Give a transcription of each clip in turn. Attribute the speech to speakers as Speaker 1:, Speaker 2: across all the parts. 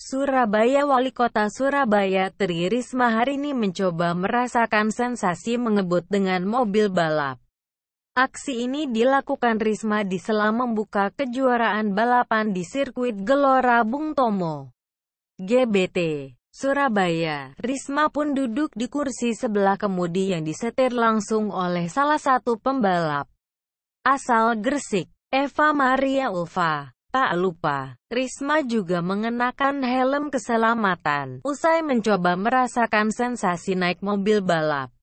Speaker 1: Surabaya Wali Kota Surabaya Tri Risma hari ini mencoba merasakan sensasi mengebut dengan mobil balap. Aksi ini dilakukan Risma di sela membuka kejuaraan balapan di sirkuit Gelora Bung Tomo. GBT, Surabaya. Risma pun duduk di kursi sebelah kemudi yang disetir langsung oleh salah satu pembalap. Asal Gresik, Eva Maria Ulfa. Tak lupa, Risma juga mengenakan helm keselamatan. Usai mencoba merasakan sensasi naik mobil balap,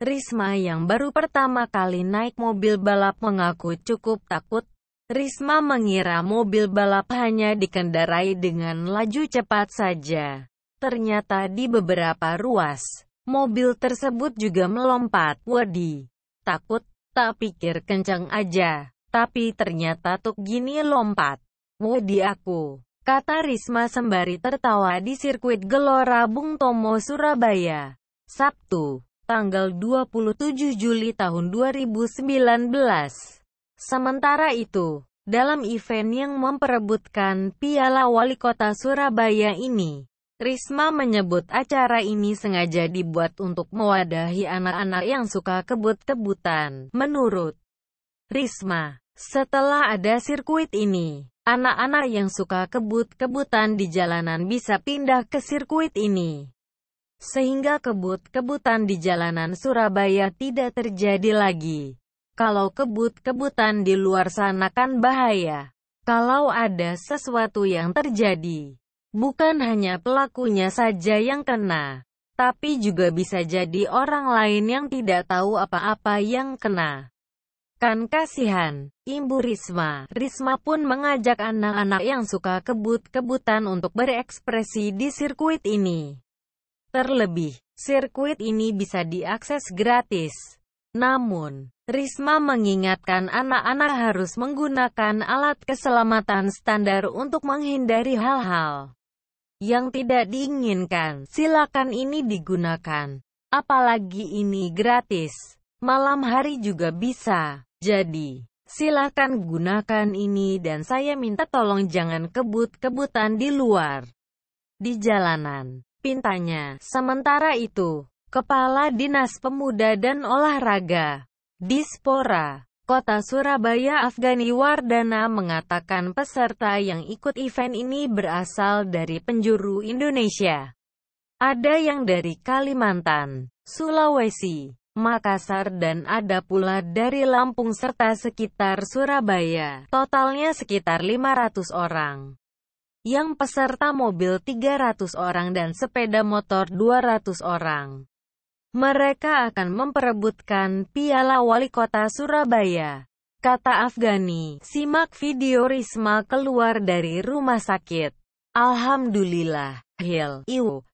Speaker 1: Risma yang baru pertama kali naik mobil balap mengaku cukup takut. Risma mengira mobil balap hanya dikendarai dengan laju cepat saja. Ternyata di beberapa ruas, mobil tersebut juga melompat. Wadi, takut, tak pikir kencang aja. Tapi ternyata Tuk Gini lompat. Wudi aku, kata Risma sembari tertawa di sirkuit Gelora Bung Tomo Surabaya. Sabtu, tanggal 27 Juli tahun 2019. Sementara itu, dalam event yang memperebutkan Piala Wali Kota Surabaya ini, Risma menyebut acara ini sengaja dibuat untuk mewadahi anak-anak yang suka kebut-kebutan. Menurut Risma, setelah ada sirkuit ini, anak-anak yang suka kebut-kebutan di jalanan bisa pindah ke sirkuit ini. Sehingga kebut-kebutan di jalanan Surabaya tidak terjadi lagi. Kalau kebut-kebutan di luar sana kan bahaya. Kalau ada sesuatu yang terjadi, bukan hanya pelakunya saja yang kena, tapi juga bisa jadi orang lain yang tidak tahu apa-apa yang kena kasihan, Ibu Risma. Risma pun mengajak anak-anak yang suka kebut-kebutan untuk berekspresi di sirkuit ini. Terlebih, sirkuit ini bisa diakses gratis. Namun, Risma mengingatkan anak-anak harus menggunakan alat keselamatan standar untuk menghindari hal-hal yang tidak diinginkan. Silakan ini digunakan. Apalagi ini gratis. Malam hari juga bisa. Jadi, silakan gunakan ini dan saya minta tolong jangan kebut-kebutan di luar. Di jalanan, pintanya. Sementara itu, Kepala Dinas Pemuda dan Olahraga, Dispora, Kota Surabaya Afgani Wardana mengatakan peserta yang ikut event ini berasal dari penjuru Indonesia. Ada yang dari Kalimantan, Sulawesi, Makassar dan ada pula dari Lampung serta sekitar Surabaya. Totalnya sekitar 500 orang. Yang peserta mobil 300 orang dan sepeda motor 200 orang. Mereka akan memperebutkan Piala Wali Kota Surabaya. Kata Afgani, simak video Risma keluar dari rumah sakit. Alhamdulillah, Hil, Iwu,